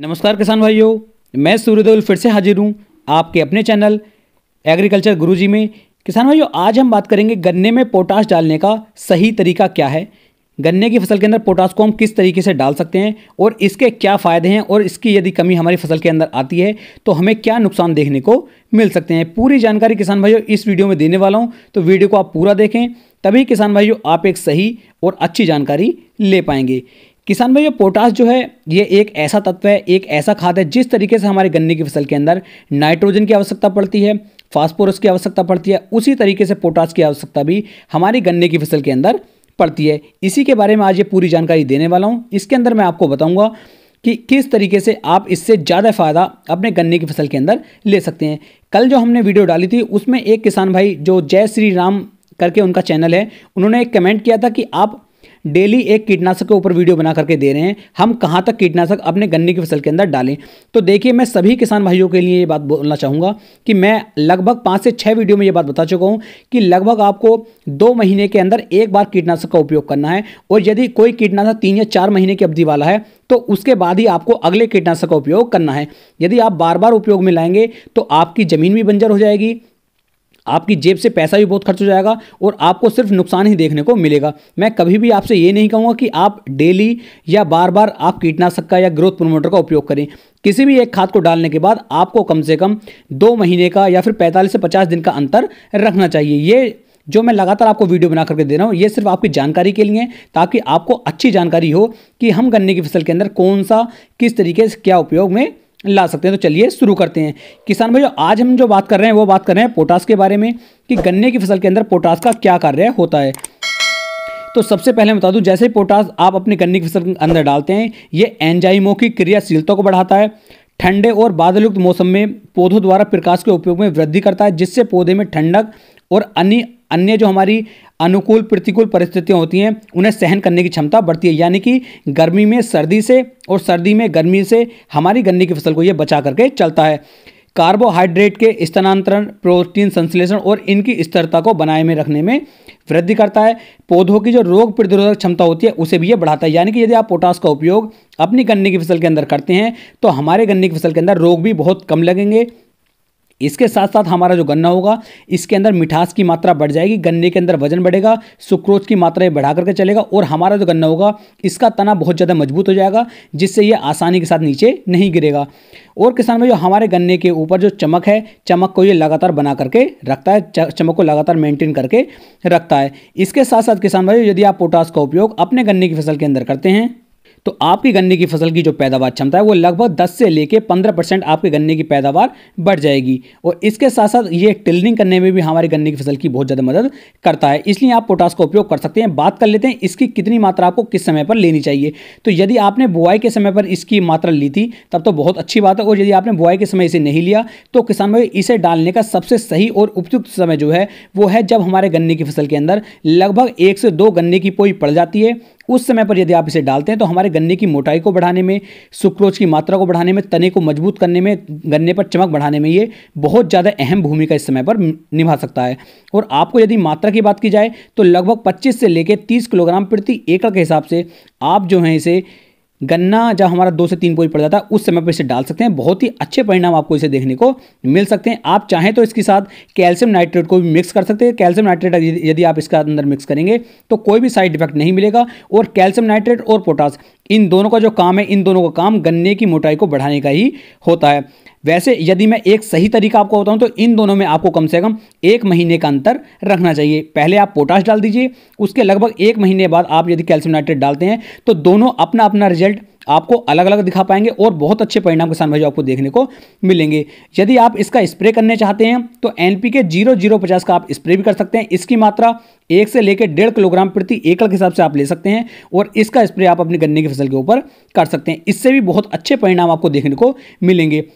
नमस्कार किसान भाइयों मैं सूर्यदेवल फिर से हाजिर हूँ आपके अपने चैनल एग्रीकल्चर गुरुजी में किसान भाइयों आज हम बात करेंगे गन्ने में पोटास डालने का सही तरीका क्या है गन्ने की फसल के अंदर पोटास को हम किस तरीके से डाल सकते हैं और इसके क्या फ़ायदे हैं और इसकी यदि कमी हमारी फसल के अंदर आती है तो हमें क्या नुकसान देखने को मिल सकते हैं पूरी जानकारी किसान भाइयों इस वीडियो में देने वाला हूँ तो वीडियो को आप पूरा देखें तभी किसान भाइयों आप एक सही और अच्छी जानकारी ले पाएंगे किसान भाई ये पोटास जो है ये एक ऐसा तत्व है एक ऐसा खाद है जिस तरीके से हमारे गन्ने की फसल के अंदर नाइट्रोजन की आवश्यकता पड़ती है फास्फोरस की आवश्यकता पड़ती है उसी तरीके से पोटास की आवश्यकता भी हमारी गन्ने की फसल के अंदर पड़ती है इसी के बारे में आज ये पूरी जानकारी देने वाला हूँ इसके अंदर मैं आपको बताऊँगा कि किस तरीके से आप इससे ज़्यादा फ़ायदा अपने गन्ने की फसल के अंदर ले सकते हैं कल जो हमने वीडियो डाली थी उसमें एक किसान भाई जो जय श्री राम करके उनका चैनल है उन्होंने एक कमेंट किया था कि आप डेली एक कीटनाशक के ऊपर वीडियो बना करके दे रहे हैं हम कहाँ तक कीटनाशक अपने गन्ने की फसल के अंदर डालें तो देखिए मैं सभी किसान भाइयों के लिए ये बात बोलना चाहूँगा कि मैं लगभग पाँच से छः वीडियो में ये बात बता चुका हूँ कि लगभग आपको दो महीने के अंदर एक बार कीटनाशक का उपयोग करना है और यदि कोई कीटनाशक तीन या चार महीने की अवधि वाला है तो उसके बाद ही आपको अगले कीटनाशक का उपयोग करना है यदि आप बार बार उपयोग में लाएंगे तो आपकी ज़मीन भी बंजर हो जाएगी आपकी जेब से पैसा भी बहुत खर्च हो जाएगा और आपको सिर्फ नुकसान ही देखने को मिलेगा मैं कभी भी आपसे ये नहीं कहूँगा कि आप डेली या बार बार आप कीटनाशक का या ग्रोथ प्रोमोटर का उपयोग करें किसी भी एक खाद को डालने के बाद आपको कम से कम दो महीने का या फिर पैंतालीस से पचास दिन का अंतर रखना चाहिए ये जो मैं लगातार आपको वीडियो बना करके दे रहा हूँ ये सिर्फ आपकी जानकारी के लिए ताकि आपको अच्छी जानकारी हो कि हम गन्ने की फसल के अंदर कौन सा किस तरीके से क्या उपयोग में ला सकते हैं तो चलिए शुरू करते हैं किसान भाई आज हम जो बात कर रहे हैं वो बात कर रहे हैं पोटास के बारे में कि गन्ने की फसल के अंदर पोटास का क्या कार्य होता है तो सबसे पहले बता दूं जैसे पोटास आप अपने गन्ने की फसल के अंदर डालते हैं ये एंजाइमों की क्रियाशीलता को बढ़ाता है ठंडे और बादलयुक्त मौसम में पौधों द्वारा प्रकाश के उपयोग में वृद्धि करता है जिससे पौधे में ठंडक और अन्य अन्य जो हमारी अनुकूल प्रतिकूल परिस्थितियाँ होती हैं उन्हें सहन करने की क्षमता बढ़ती है यानी कि गर्मी में सर्दी से और सर्दी में गर्मी से हमारी गन्ने की फसल को ये बचा करके चलता है कार्बोहाइड्रेट के स्थानांतरण प्रोटीन संश्लेषण और इनकी स्थिरता को बनाए में रखने में वृद्धि करता है पौधों की जो रोग प्रतिरोधक क्षमता होती है उसे भी ये बढ़ाता है यानी कि यदि आप पोटास का उपयोग अपनी गन्ने की फसल के अंदर करते हैं तो हमारे गन्ने की फसल के अंदर रोग भी बहुत कम लगेंगे इसके साथ साथ हमारा जो गन्ना होगा इसके अंदर मिठास की मात्रा बढ़ जाएगी गन्ने के अंदर वजन बढ़ेगा सुक्रोज की मात्रा ये बढ़ा करके चलेगा और हमारा जो गन्ना होगा इसका तना बहुत ज़्यादा मजबूत हो जाएगा जिससे ये आसानी के साथ नीचे नहीं गिरेगा और किसान में जो हमारे गन्ने के ऊपर जो चमक है चमक को ये लगातार बना करके रखता है चमक को लगातार मेंटेन करके रखता है इसके साथ साथ किसान भाई यदि आप पोटास का उपयोग अपने गन्ने की फसल के अंदर करते हैं तो आपकी गन्ने की फसल की जो पैदावार क्षमता है वो लगभग 10 से लेके 15 परसेंट आपके गन्ने की पैदावार बढ़ जाएगी और इसके साथ साथ ये टिलनिंग करने में भी हमारी गन्ने की फसल की बहुत ज़्यादा मदद करता है इसलिए आप पोटास का उपयोग कर सकते हैं बात कर लेते हैं इसकी कितनी मात्रा आपको किस समय पर लेनी चाहिए तो यदि आपने बुआई के समय पर इसकी मात्रा ली थी तब तो बहुत अच्छी बात है और यदि आपने बुआई के समय इसे नहीं लिया तो किसान भाई इसे डालने का सबसे सही और उपयुक्त समय जो है वो है जब हमारे गन्ने की फसल के अंदर लगभग एक से दो गन्ने की पोई पड़ जाती है उस समय पर यदि आप इसे डालते हैं तो हमारे गन्ने की मोटाई को बढ़ाने में सुक्रोच की मात्रा को बढ़ाने में तने को मजबूत करने में गन्ने पर चमक बढ़ाने में ये बहुत ज़्यादा अहम भूमिका इस समय पर निभा सकता है और आपको यदि मात्रा की बात की जाए तो लगभग पच्चीस से लेकर तीस किलोग्राम प्रति एकड़ के हिसाब से आप जो हैं इसे गन्ना जब हमारा दो से तीन बोरी पड़ जाता है उस समय पर इसे डाल सकते हैं बहुत ही अच्छे परिणाम आपको इसे देखने को मिल सकते हैं आप चाहें तो इसके साथ कैल्शियम नाइट्रेट को भी मिक्स कर सकते हैं कैल्शियम नाइट्रेट यदि आप इसका अंदर मिक्स करेंगे तो कोई भी साइड इफेक्ट नहीं मिलेगा और कैल्शियम नाइट्रेट और पोटास इन दोनों का जो काम है इन दोनों का काम गन्ने की मोटाई को बढ़ाने का ही होता है वैसे यदि मैं एक सही तरीका आपको बताऊं तो इन दोनों में आपको कम से कम एक महीने का अंतर रखना चाहिए पहले आप पोटाश डाल दीजिए उसके लगभग एक महीने बाद आप यदि कैल्शियम नाइट्रेट डालते हैं तो दोनों अपना अपना रिजल्ट आपको अलग अलग दिखा पाएंगे और बहुत अच्छे परिणाम किसान भाई आपको देखने को मिलेंगे यदि आप इसका स्प्रे करने चाहते हैं तो N P K zero zero पचास का आप स्प्रे भी कर सकते हैं इसकी मात्रा एक से लेकर डेढ़ किलोग्राम प्रति एकड़ के हिसाब से आप ले सकते हैं और इसका स्प्रे आप अपनी गन्ने की फसल के ऊपर कर सकते हैं इससे भी बहुत अच्छे परिणाम आपको देखने को मिलेंगे